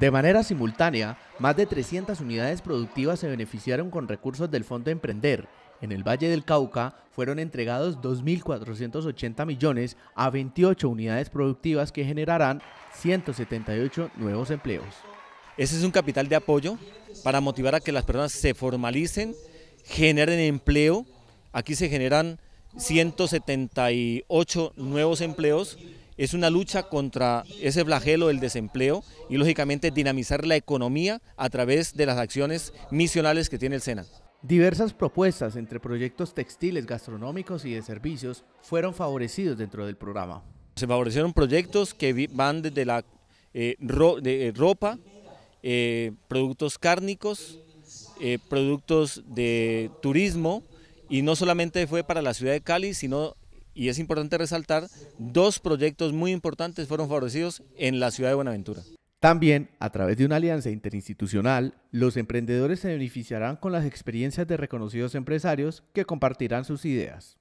De manera simultánea, más de 300 unidades productivas se beneficiaron con recursos del Fondo Emprender. En el Valle del Cauca fueron entregados 2.480 millones a 28 unidades productivas que generarán 178 nuevos empleos. Ese es un capital de apoyo para motivar a que las personas se formalicen, generen empleo. Aquí se generan 178 nuevos empleos es una lucha contra ese flagelo del desempleo y lógicamente dinamizar la economía a través de las acciones misionales que tiene el SENA. Diversas propuestas entre proyectos textiles, gastronómicos y de servicios fueron favorecidos dentro del programa. Se favorecieron proyectos que van desde la eh, eh, ropa, eh, productos cárnicos, productos de turismo, y no solamente fue para la ciudad de Cali, sino y es importante resaltar, dos proyectos muy importantes fueron favorecidos en la ciudad de Buenaventura. También, a través de una alianza interinstitucional, los emprendedores se beneficiarán con las experiencias de reconocidos empresarios que compartirán sus ideas.